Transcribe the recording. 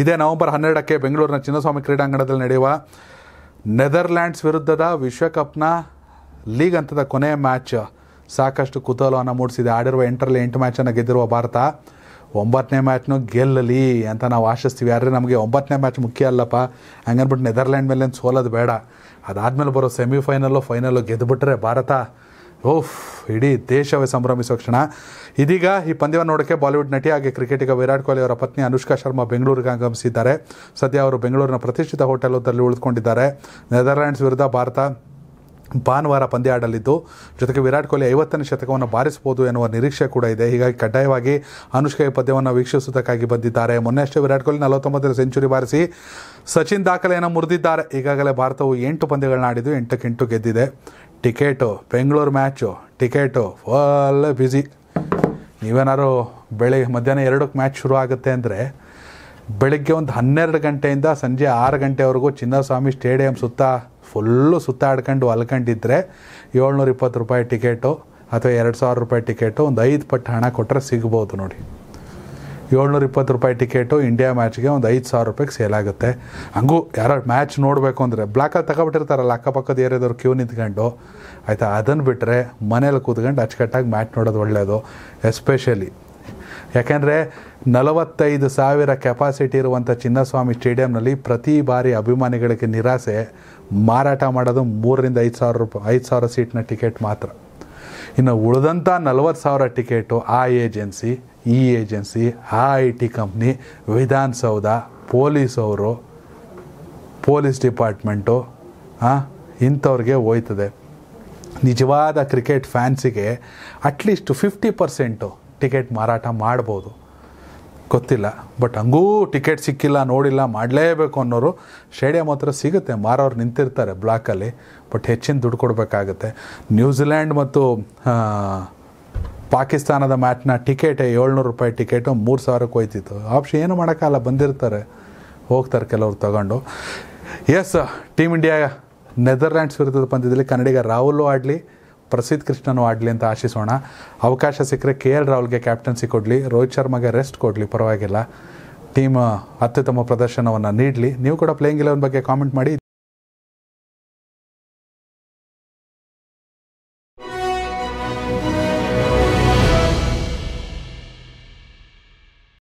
ಇದೇ ನವೆಂಬರ್ ಹನ್ನೆರಡಕ್ಕೆ ಬೆಂಗಳೂರಿನ ಚಿನ್ನಸ್ವಾಮಿ ಕ್ರೀಡಾಂಗಣದಲ್ಲಿ ನಡೆಯುವ ನೆದರ್ಲ್ಯಾಂಡ್ಸ್ ವಿರುದ್ಧದ ವಿಶ್ವಕಪ್ನ ಲೀಗ್ ಹಂತದ ಕೊನೆಯ ಮ್ಯಾಚ್ ಸಾಕಷ್ಟು ಕುತೂಹಲವನ್ನು ಮೂಡಿಸಿದೆ ಆಡಿರುವ ಎಂಟರಲ್ಲಿ ಎಂಟು ಮ್ಯಾಚನ್ನು ಗೆದ್ದಿರುವ ಭಾರತ ಒಂಬತ್ತನೇ ಮ್ಯಾಚ್ನು ಗೆಲ್ಲಲಿ ಅಂತ ನಾವು ಆಶಿಸ್ತೀವಿ ಆದರೆ ನಮಗೆ ಒಂಬತ್ತನೇ ಮ್ಯಾಚ್ ಮುಖ್ಯ ಅಲ್ಲಪ್ಪ ಹಂಗನ್ಬಿಟ್ಟು ನೆದರ್ಲ್ಯಾಂಡ್ ಮೇಲೆ ಸೋಲೋದು ಬೇಡ ಅದಾದಮೇಲೆ ಬರೋ ಸೆಮಿಫೈನಲ್ಲು ಫೈನಲ್ಲು ಗೆದ್ದುಬಿಟ್ರೆ ಭಾರತ ಓಫ್ ಇಡೀ ದೇಶವೇ ಸಂಭ್ರಮಿಸುವ ಕ್ಷಣ ಇದೀಗ ಈ ಪಂದ್ಯವನ್ನು ನೋಡೋಕೆ ಬಾಲಿವುಡ್ ನಟಿ ಹಾಗೆ ಕ್ರಿಕೆಟಿಗ ವಿರಾಟ್ ಕೊಹ್ಲಿ ಅವರ ಪತ್ನಿ ಅನುಷ್ಕಾ ಶರ್ಮಾ ಬೆಂಗಳೂರಿಗೆ ಆಗಮಿಸಿದ್ದಾರೆ ಸದ್ಯ ಅವರು ಬೆಂಗಳೂರಿನ ಪ್ರತಿಷ್ಠಿತ ಒಂದರಲ್ಲಿ ಉಳಿದುಕೊಂಡಿದ್ದಾರೆ ನೆದರ್ಲ್ಯಾಂಡ್ಸ್ ವಿರುದ್ಧ ಭಾರತ ಭಾನುವಾರ ಪಂದ್ಯ ಆಡಲಿದ್ದು ಜೊತೆಗೆ ವಿರಾಟ್ ಕೊಹ್ಲಿ ಐವತ್ತನೇ ಶತಕವನ್ನು ಬಾರಿಸಬಹುದು ಎನ್ನುವ ನಿರೀಕ್ಷೆ ಕೂಡ ಇದೆ ಹೀಗಾಗಿ ಕಡ್ಡಾಯವಾಗಿ ಅನುಷ್ಕಾ ಈ ಪದ್ಯವನ್ನು ವೀಕ್ಷಿಸುವುದಕ್ಕಾಗಿ ಬಂದಿದ್ದಾರೆ ಮೊನ್ನೆ ಅಷ್ಟೇ ವಿರಾಟ್ ಕೊಹ್ಲಿ ನಲವತ್ತೊಂಬತ್ತರ ಸೆಂಚುರಿ ಬಾರಿಸಿ ಸಚಿನ್ ದಾಖಲೆಯನ್ನು ಮುರಿದಿದ್ದಾರೆ ಈಗಾಗಲೇ ಭಾರತವು ಎಂಟು ಪಂದ್ಯಗಳನ್ನ ಆಡಿದ್ದು ಎಂಟಕ್ಕೆ ಎಂಟು ಗೆದ್ದಿದೆ ticket Bengaluru match ticket full busy ನೀವೇನಾದ್ರು ಬೆಳಿಗ್ಗೆ ಮಧ್ಯಾಹ್ನ ಎರಡಕ್ಕೆ ಮ್ಯಾಚ್ ಶುರು ಆಗುತ್ತೆ ಅಂದರೆ ಬೆಳಗ್ಗೆ ಒಂದು ಹನ್ನೆರಡು ಗಂಟೆಯಿಂದ ಸಂಜೆ ಆರು ಗಂಟೆವರೆಗೂ ಚಿನ್ನಸ್ವಾಮಿ ಸ್ಟೇಡಿಯಂ ಸುತ್ತ ಫುಲ್ಲು ಸುತ್ತಾಡ್ಕೊಂಡು ಅಲ್ಕೊಂಡಿದ್ರೆ ಏಳ್ನೂರ ಇಪ್ಪತ್ತು ರೂಪಾಯಿ ಟಿಕೆಟು ಅಥವಾ ಎರಡು ಸಾವಿರ ರೂಪಾಯಿ ಟಿಕೆಟು ಒಂದು ಐದು ಪಟ್ಟು ಹಣ ಕೊಟ್ಟರೆ ಸಿಗ್ಬೋದು ನೋಡಿ ಏಳ್ನೂರ ಇಪ್ಪತ್ತು ರೂಪಾಯಿ ಟಿಕೆಟು ಇಂಡಿಯಾ ಮ್ಯಾಚ್ಗೆ ಒಂದು ಐದು ಸಾವಿರ ರೂಪಾಯಿಗೆ ಸೇಲ್ ಆಗುತ್ತೆ ಹಂಗೂ ಯಾರು ಮ್ಯಾಚ್ ನೋಡಬೇಕು ಅಂದರೆ ಬ್ಲಾಕಲ್ಲಿ ತಗೊಬಿಟ್ಟಿರ್ತಾರಲ್ಲ ಅಕ್ಕಪಕ್ಕದ ಏರಿಯಾದವ್ರು ಕ್ಯೂ ನಿಂತ್ಕೊಂಡು ಆಯಿತಾ ಅದನ್ನು ಬಿಟ್ಟರೆ ಮನೇಲಿ ಕೂತ್ಕೊಂಡು ಅಚ್ಚುಕಟ್ಟಾಗಿ ಮ್ಯಾಚ್ ನೋಡೋದು ಒಳ್ಳೆಯದು ಎಸ್ಪೆಷಲಿ ಯಾಕೆಂದರೆ ನಲವತ್ತೈದು ಸಾವಿರ ಕೆಪಾಸಿಟಿ ಇರುವಂಥ ಚಿನ್ನಸ್ವಾಮಿ ಸ್ಟೇಡಿಯಂನಲ್ಲಿ ಪ್ರತಿ ಬಾರಿ ಅಭಿಮಾನಿಗಳಿಗೆ ನಿರಾಸೆ ಮಾರಾಟ ಮಾಡೋದು ಮೂರರಿಂದ ಐದು ಸಾವಿರ ರೂಪಾಯಿ ಐದು ಸಾವಿರ ಸೀಟ್ನ ಟಿಕೆಟ್ ಮಾತ್ರ ಇನ್ನು ಉಳಿದಂಥ ನಲವತ್ತು ಸಾವಿರ ಟಿಕೆಟು ಆ ಏಜೆನ್ಸಿ ಈ ಏಜೆನ್ಸಿ ಆ ಐ ಟಿ ಕಂಪ್ನಿ ವಿಧಾನಸೌಧ ಪೊಲೀಸವರು ಪೊಲೀಸ್ ಡಿಪಾರ್ಟ್ಮೆಂಟು ಇಂಥವ್ರಿಗೆ ಹೋಯ್ತದೆ ನಿಜವಾದ ಕ್ರಿಕೆಟ್ ಫ್ಯಾನ್ಸಿಗೆ ಅಟ್ಲೀಸ್ಟ್ ಫಿಫ್ಟಿ ಪರ್ಸೆಂಟು ಟಿಕೆಟ್ ಮಾರಾಟ ಮಾಡ್ಬೋದು ಗೊತ್ತಿಲ್ಲ ಬಟ್ ಹಂಗೂ ಟಿಕೆಟ್ ಸಿಕ್ಕಿಲ್ಲ ನೋಡಿಲ್ಲ ಮಾಡಲೇಬೇಕು ಅನ್ನೋರು ಸ್ಟೇಡಿಯಂ ಹತ್ರ ಸಿಗುತ್ತೆ ಮಾರೋರು ನಿಂತಿರ್ತಾರೆ ಬ್ಲಾಕಲ್ಲಿ ಬಟ್ ಹೆಚ್ಚಿನ ದುಡ್ಡು ಕೊಡಬೇಕಾಗತ್ತೆ ನ್ಯೂಜಿಲ್ಯಾಂಡ್ ಮತ್ತು ಪಾಕಿಸ್ತಾನದ ಮ್ಯಾಚ್ನ ಟಿಕೆಟ್ ಏಳ್ನೂರು ರೂಪಾಯಿ ಟಿಕೆಟು ಮೂರು ಸಾವಿರಕ್ಕೆ ಹೋಯ್ತಿತ್ತು ಆಪ್ಷನ್ ಏನು ಮಾಡೋಕ್ಕಲ್ಲ ಬಂದಿರ್ತಾರೆ ಹೋಗ್ತಾರೆ ಕೆಲವರು ತಗೊಂಡು ಎಸ್ ಟೀಮ್ ಇಂಡಿಯಾ ನೆದರ್ಲ್ಯಾಂಡ್ಸ್ ವಿರುದ್ಧದ ಪಂದ್ಯದಲ್ಲಿ ಕನ್ನಡಿಗ ರಾಹುಲು ಆಡಲಿ ಪ್ರಸಿದ್ಧ ಕೃಷ್ಣನು ಆಡಲಿ ಅಂತ ಆಶಿಸೋಣ ಅವಕಾಶ ಸಿಕ್ಕರೆ ಕೆ ಎಲ್ ರಾಹುಲ್ಗೆ ಕ್ಯಾಪ್ಟನ್ಸಿ ಕೊಡಲಿ ರೋಹಿತ್ ಶರ್ಮಾಗೆ ರೆಸ್ಟ್ ಕೊಡಲಿ ಪರವಾಗಿಲ್ಲ ಟೀಮ್ ಅತ್ಯುತ್ತಮ ಪ್ರದರ್ಶನವನ್ನು ನೀಡಲಿ ನೀವು ಕೂಡ ಪ್ಲೇಯಿಂಗ್ ಇಲೆವನ್ ಬಗ್ಗೆ ಕಾಮೆಂಟ್ ಮಾಡಿ